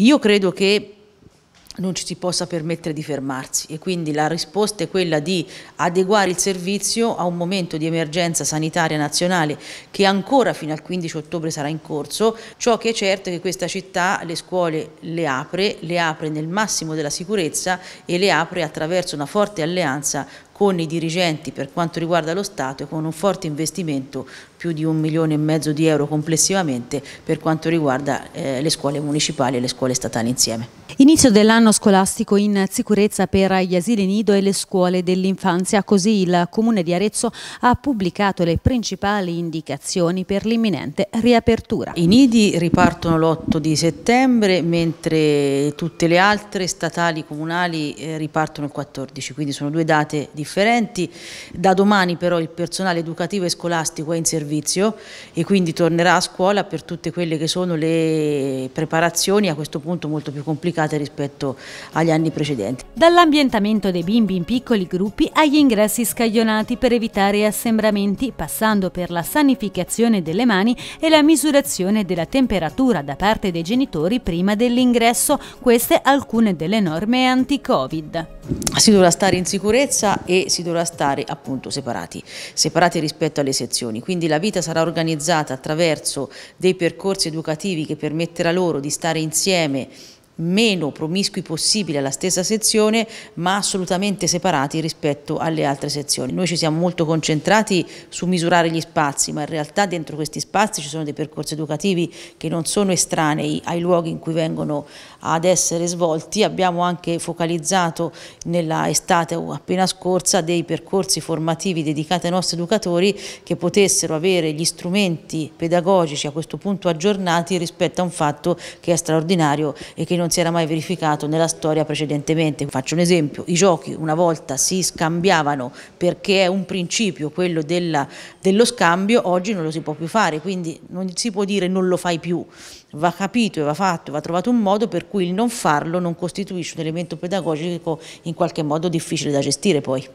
Io credo che non ci si possa permettere di fermarsi e quindi la risposta è quella di adeguare il servizio a un momento di emergenza sanitaria nazionale che ancora fino al 15 ottobre sarà in corso, ciò che è certo è che questa città le scuole le apre, le apre nel massimo della sicurezza e le apre attraverso una forte alleanza con i dirigenti per quanto riguarda lo Stato e con un forte investimento più di un milione e mezzo di euro complessivamente per quanto riguarda eh, le scuole municipali e le scuole statali insieme. Inizio dell'anno scolastico in sicurezza per gli asili nido e le scuole dell'infanzia, così il Comune di Arezzo ha pubblicato le principali indicazioni per l'imminente riapertura. I nidi ripartono l'8 di settembre, mentre tutte le altre statali comunali eh, ripartono il 14, quindi sono due date differenti. Da domani però il personale educativo e scolastico è in servizio e quindi tornerà a scuola per tutte quelle che sono le preparazioni a questo punto molto più complicate aumentate rispetto agli anni precedenti. Dall'ambientamento dei bimbi in piccoli gruppi agli ingressi scaglionati per evitare assembramenti, passando per la sanificazione delle mani e la misurazione della temperatura da parte dei genitori prima dell'ingresso, queste alcune delle norme anti-Covid. Si dovrà stare in sicurezza e si dovrà stare appunto separati, separati rispetto alle sezioni, quindi la vita sarà organizzata attraverso dei percorsi educativi che permetterà loro di stare insieme meno promiscui possibile alla stessa sezione ma assolutamente separati rispetto alle altre sezioni. Noi ci siamo molto concentrati su misurare gli spazi ma in realtà dentro questi spazi ci sono dei percorsi educativi che non sono estranei ai luoghi in cui vengono ad essere svolti. Abbiamo anche focalizzato nella estate appena scorsa dei percorsi formativi dedicati ai nostri educatori che potessero avere gli strumenti pedagogici a questo punto aggiornati rispetto a un fatto che è straordinario e che non non si era mai verificato nella storia precedentemente. Faccio un esempio, i giochi una volta si scambiavano perché è un principio quello della, dello scambio, oggi non lo si può più fare, quindi non si può dire non lo fai più, va capito e va fatto, va trovato un modo per cui il non farlo non costituisce un elemento pedagogico in qualche modo difficile da gestire poi.